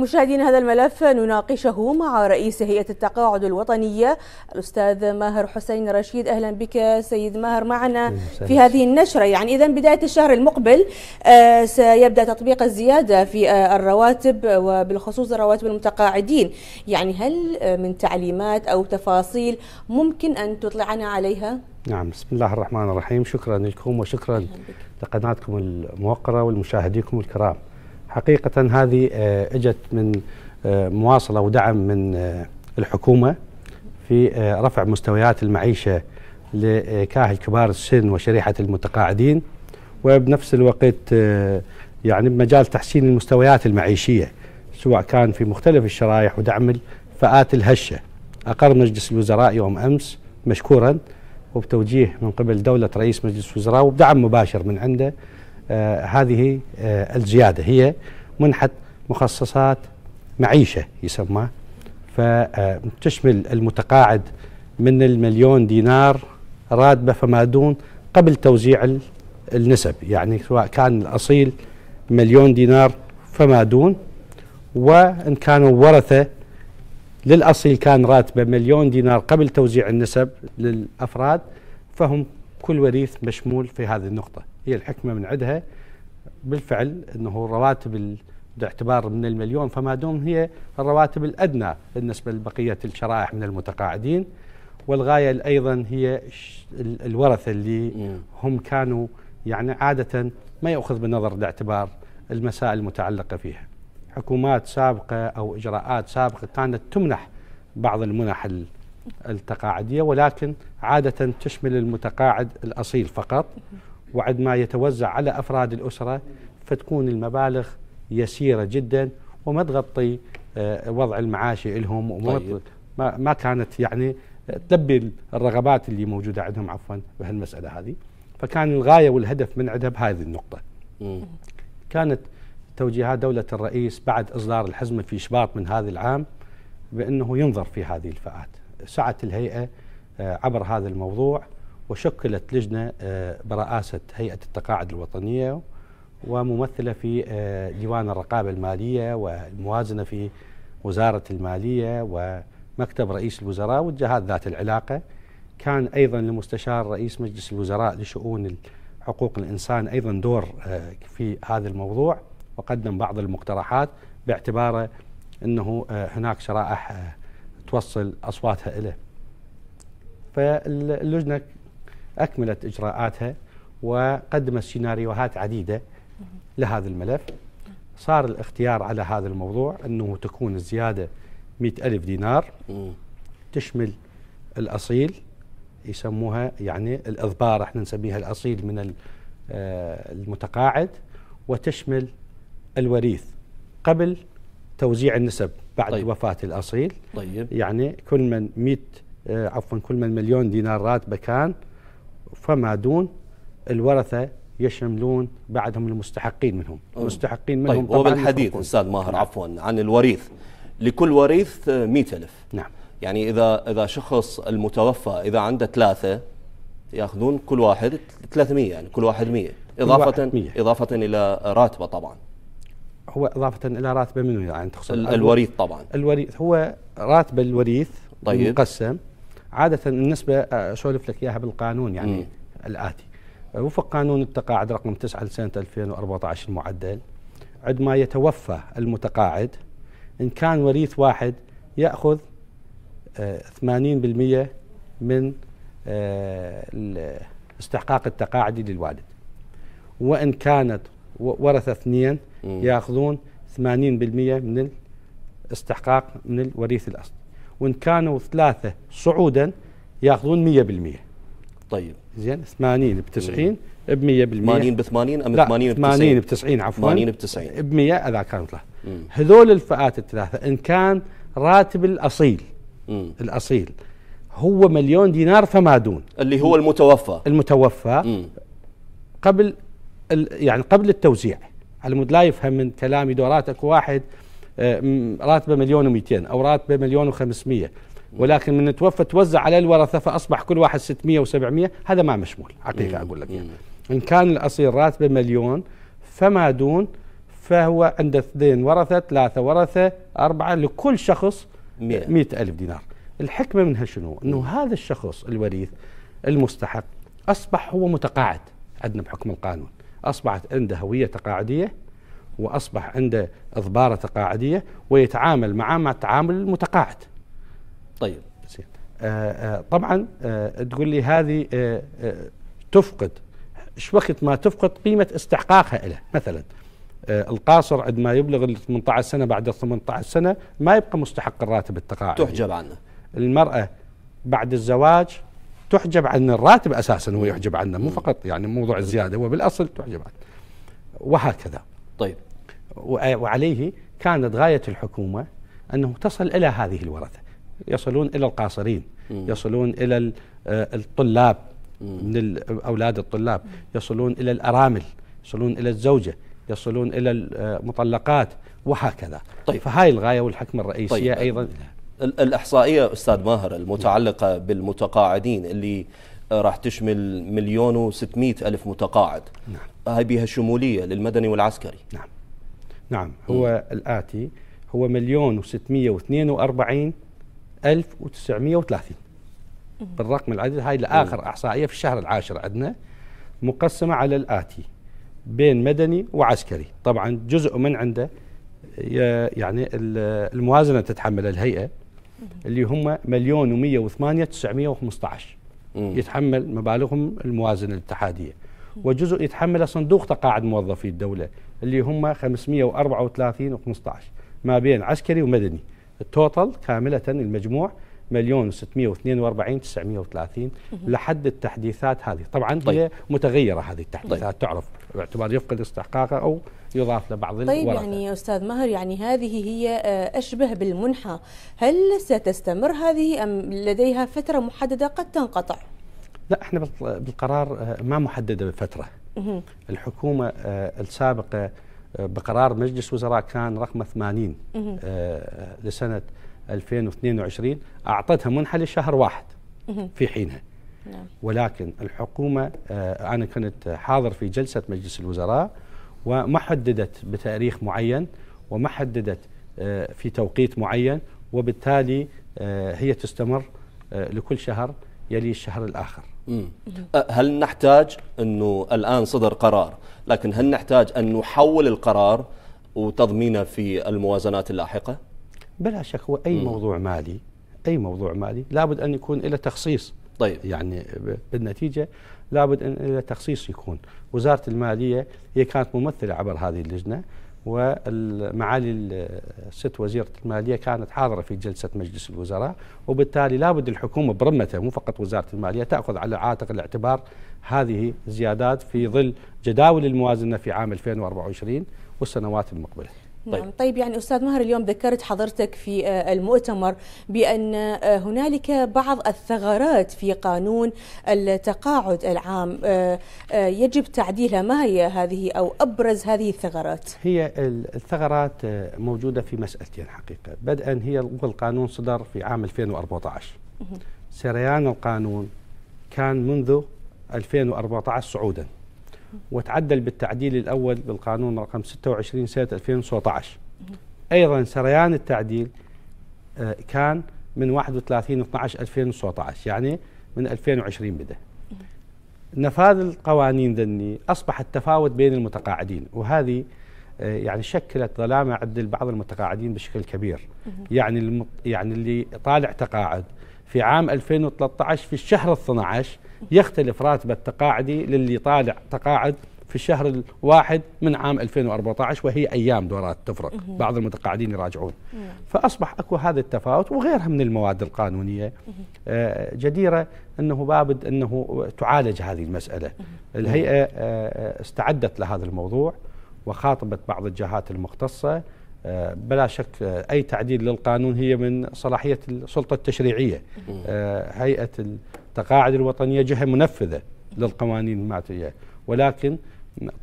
مشاهدين هذا الملف نناقشه مع رئيس هيئة التقاعد الوطنية الأستاذ ماهر حسين رشيد أهلا بك سيد ماهر معنا في هذه النشرة يعني إذا بداية الشهر المقبل آه، سيبدأ تطبيق الزيادة في آه، الرواتب وبالخصوص رواتب المتقاعدين يعني هل آه، من تعليمات أو تفاصيل ممكن أن تطلعنا عليها؟ نعم بسم الله الرحمن الرحيم شكرا لكم وشكرا لقناتكم الموقرة والمشاهديكم الكرام حقيقة هذه آه، اجت من آه، مواصلة ودعم من آه، الحكومة في رفع مستويات المعيشة لكاهل كبار السن وشريحة المتقاعدين وبنفس الوقت يعني بمجال تحسين المستويات المعيشية سواء كان في مختلف الشرائح ودعم الفئات الهشة أقر مجلس الوزراء يوم أمس مشكورا وبتوجيه من قبل دولة رئيس مجلس الوزراء وبدعم مباشر من عنده آه، هذه آه، الزيادة هي منحة مخصصات معيشة يسمى فتشمل آه، المتقاعد من المليون دينار راتبه فما دون قبل توزيع النسب يعني سواء كان الأصيل مليون دينار فما دون وإن كانوا ورثة للأصيل كان راتبه مليون دينار قبل توزيع النسب للأفراد فهم كل وريث مشمول في هذه النقطة هي الحكمه من عندها بالفعل انه الرواتب باعتبار من المليون فما دام هي الرواتب الادنى بالنسبه لبقيه الشرائح من المتقاعدين والغايه ايضا هي الورثه اللي هم كانوا يعني عاده ما ياخذ بنظر الاعتبار المسائل المتعلقه فيها. حكومات سابقه او اجراءات سابقه كانت تمنح بعض المنح التقاعديه ولكن عاده تشمل المتقاعد الاصيل فقط وعد ما يتوزع على أفراد الأسرة فتكون المبالغ يسيرة جدا وما تغطي آه، وضع المعاشي لهم وما طيب. ما كانت يعني آه، تلبي الرغبات اللي موجودة عندهم عفوا بهالمسألة هذه فكان الغاية والهدف من عندها بهذه النقطة مم. كانت توجيهات دولة الرئيس بعد إصدار الحزمة في شباط من هذا العام بأنه ينظر في هذه الفئات سعت الهيئة آه، عبر هذا الموضوع وشكلت لجنة آه، برئاسة هيئة التقاعد الوطنية وممثلة في آه، ديوان الرقابة المالية والموازنة في وزارة المالية ومكتب رئيس الوزراء والجهات ذات العلاقة كان أيضا لمستشار رئيس مجلس الوزراء لشؤون حقوق الإنسان أيضا دور آه، في هذا الموضوع وقدم بعض المقترحات باعتباره أنه هناك شرائح توصل أصواتها إليه فاللجنة أكملت إجراءاتها وقدمت سيناريوهات عديدة لهذا الملف صار الاختيار على هذا الموضوع أنه تكون الزيادة 100 ألف دينار تشمل الأصيل يسموها يعني الإضبار احنا نسميها الأصيل من آه، المتقاعد وتشمل الوريث قبل توزيع النسب بعد طيب. وفاة الأصيل طيب. يعني كل من 100 آه، عفوا كل من مليون دينار راتبه كان فما دون الورثة يشملون بعدهم المستحقين منهم المستحقين منهم طيب وبالحديث أستاذ ماهر نعم. عفوا عن الوريث لكل وريث 100000 آه، نعم يعني إذا إذا شخص المتوفى إذا عنده ثلاثة ياخذون كل واحد 300 يعني كل واحد 100 إضافة واحد مية. إضافة إلى راتبه طبعا هو إضافة إلى راتبه منو يعني تقصد الوريث طبعا الوريث هو راتب الوريث طيب مقسم عادة النسبة أسولف آه، لك إياها بالقانون يعني م. الآتي آه، وفق قانون التقاعد رقم 9 لسنة 2014 المعدل عندما يتوفى المتقاعد إن كان وريث واحد يأخذ 80% آه، من استحقاق التقاعدي للوالد وإن كانت ورثة اثنين يأخذون 80% من الاستحقاق من الوريث الأصل وإن كانوا ثلاثة صعودا ياخذون 100% طيب زين 80 ب 90 ب 100% 80 ب 80 ام 80 ب 90 80 ب 90 عفوا 80 ب 90 ب 100 اذا كان ثلاثه هذول الفئات الثلاثه ان كان راتب الاصيل مم. الاصيل هو مليون دينار فما دون اللي هو المتوفى المتوفى مم. قبل يعني قبل التوزيع على مود لا يفهم من كلامي دورات اكو واحد آه، راتبه مليون و200 او راتبه مليون و500 ولكن من توفى توزع على الورثه فاصبح كل واحد 600 و700 هذا ما مشمول حقيقه اقول لك يعني ان كان الاصيل راتبه مليون فما دون فهو عنده اثنين ورثه ثلاثه ورثه اربعه لكل شخص 100 ألف دينار الحكمه منها شنو؟ انه هذا الشخص الوريث المستحق اصبح هو متقاعد عندنا بحكم القانون اصبحت عنده هويه تقاعديه وأصبح عنده إضبارة تقاعدية ويتعامل معاه مع التعامل المتقاعد طيب آه، آه، طبعا آه، تقول لي هذه تفقد ايش وقت ما تفقد قيمه استحقاقها له مثلا القاصر عندما يبلغ ال 18 سنه بعد ال 18 سنه ما يبقى مستحق الراتب التقاعدي تحجب عنه المراه بعد الزواج تحجب عن الراتب اساسا هو يحجب عنه مو فقط يعني موضوع الزياده هو بالاصل تحجب عنه وهكذا طيب وعليه كانت غاية الحكومة أنه تصل إلى هذه الورثة يصلون إلى القاصرين يصلون إلى آه، الطلاب من أولاد الطلاب يصلون إلى الأرامل يصلون إلى الزوجة يصلون إلى المطلقات آه، وهكذا طيب فهاي الغاية والحكمة الرئيسية طيب أيضا الإحصائية أستاذ ماهر المتعلقة بالمتقاعدين اللي آه، راح تشمل مليون وستمائة ألف متقاعد نعم. هاي بها شمولية للمدني والعسكري نعم نعم هو م. الآتي هو مليون و واثنين وأربعين ألف وتسعمية وثلاثين بالرقم العدل هاي لآخر إحصائية في الشهر العاشر عندنا مقسمة على الآتي بين مدني وعسكري طبعا جزء من عنده يعني الموازنة تتحمل الهيئة اللي هم مليون ومية وثمانية تسعمية وخمسة عشر يتحمل مبالغهم الموازنة الاتحادية وجزء يتحمله صندوق تقاعد موظفي الدوله اللي هم 534 و15 ما بين عسكري ومدني التوتل كامله المجموع مليون و642 930 لحد التحديثات هذه طبعا طيب. هي متغيره هذه طيب. التحديثات طيب. تعرف باعتبار يفقد استحقاقه او يضاف لبعض طيب الورثة. يعني يا استاذ ماهر يعني هذه هي آه، اشبه بالمنحه هل ستستمر هذه ام لديها فتره محدده قد تنقطع لا احنا بالقرار آه، ما محدده بفتره الحكومه آه، السابقه آه، بقرار مجلس وزراء كان رقم 80 لسنه 2022 اعطتها منحه لشهر واحد في حينها نعم. ولكن الحكومه انا كنت حاضر في جلسه مجلس الوزراء وما حددت بتاريخ معين وما حددت في توقيت معين وبالتالي هي تستمر لكل شهر يلي الشهر الآخر هل نحتاج أنه الآن صدر قرار لكن هل نحتاج أن نحول القرار وتضمينه في الموازنات اللاحقة؟ بلا شك هو أي م. موضوع مالي أي موضوع مالي لابد أن يكون له تخصيص طيب يعني بالنتيجة لابد أن له تخصيص يكون وزارة المالية هي كانت ممثلة عبر هذه اللجنة ومعالي الست وزيرة المالية كانت حاضرة في جلسة مجلس الوزراء وبالتالي لابد الحكومة برمتها مو فقط وزارة المالية تأخذ على عاتق الاعتبار هذه الزيادات في ظل جداول الموازنة في عام 2024 والسنوات المقبلة نعم. طيب. نعم طيب يعني استاذ مهر اليوم ذكرت حضرتك في آه، المؤتمر بان آه، هنالك بعض الثغرات في قانون التقاعد العام آه، يجب تعديلها ما هي هذه او ابرز هذه الثغرات هي الثغرات موجوده في مسالتين حقيقه بدءا هي القانون صدر في عام 2014 سريان القانون كان منذ 2014 صعودا وتعدل بالتعديل الأول بالقانون رقم 26 سنة 2019 أيضا سريان التعديل آه، كان من 31 12 2019 يعني من 2020 بدأ نفاذ القوانين ذني أصبح التفاوت بين المتقاعدين وهذه آه، يعني شكلت ظلامه عند بعض المتقاعدين بشكل كبير يعني يعني اللي طالع تقاعد في عام 2013 في الشهر 12 يختلف راتبه التقاعدي للي طالع تقاعد في الشهر الواحد من عام 2014 وهي ايام دورات تفرق بعض المتقاعدين يراجعون فاصبح اكو هذا التفاوت وغيرها من المواد القانونيه آه، جديره انه بابد انه تعالج هذه المساله الهيئه آه، آه، استعدت لهذا الموضوع وخاطبت بعض الجهات المختصه بلا شك اي تعديل للقانون هي من صلاحيه السلطه التشريعيه هيئه التقاعد الوطنية جهة منفذة للقوانين المعتية ولكن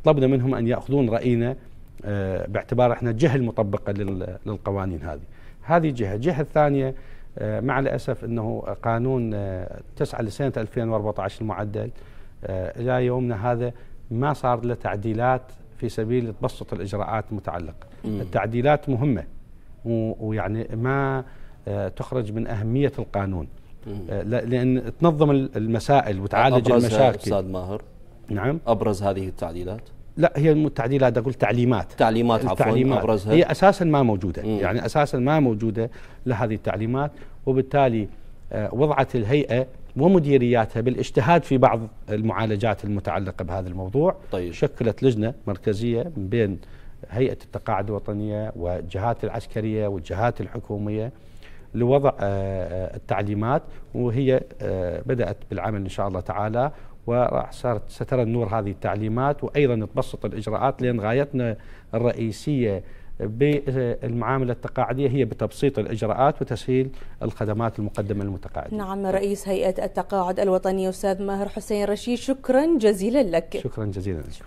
طلبنا منهم أن يأخذون رأينا آه، باعتبار احنا الجهة المطبقة للقوانين هذه هذه جهة الجهة الثانية آه، مع الأسف أنه قانون 9 آه، لسنة 2014 المعدل إلى يومنا هذا ما صار له تعديلات في سبيل تبسط الإجراءات المتعلقة التعديلات مهمة ويعني ما تخرج من أهمية القانون آه، لان تنظم المسائل وتعالج أبرز المشاكل استاذ ماهر نعم ابرز هذه التعديلات لا هي مو تعديلات اقول تعليمات تعليمات عفوا التعليمات ابرزها هي اساسا ما موجوده مم. يعني اساسا ما موجوده لهذه التعليمات وبالتالي آه، وضعت الهيئه ومديرياتها بالاجتهاد في بعض المعالجات المتعلقه بهذا الموضوع طيب. شكلت لجنه مركزيه من بين هيئه التقاعد الوطنيه والجهات العسكريه والجهات الحكوميه لوضع آه، آه، التعليمات وهي آه، بدأت بالعمل إن شاء الله تعالى وراح صارت سترى النور هذه التعليمات وأيضا تبسط الإجراءات لأن غايتنا الرئيسية بالمعاملة التقاعدية هي بتبسيط الإجراءات وتسهيل الخدمات المقدمة للمتقاعدين نعم رئيس هيئة التقاعد الوطني أستاذ ماهر حسين رشيد شكرا جزيلا لك شكرا جزيلا لك.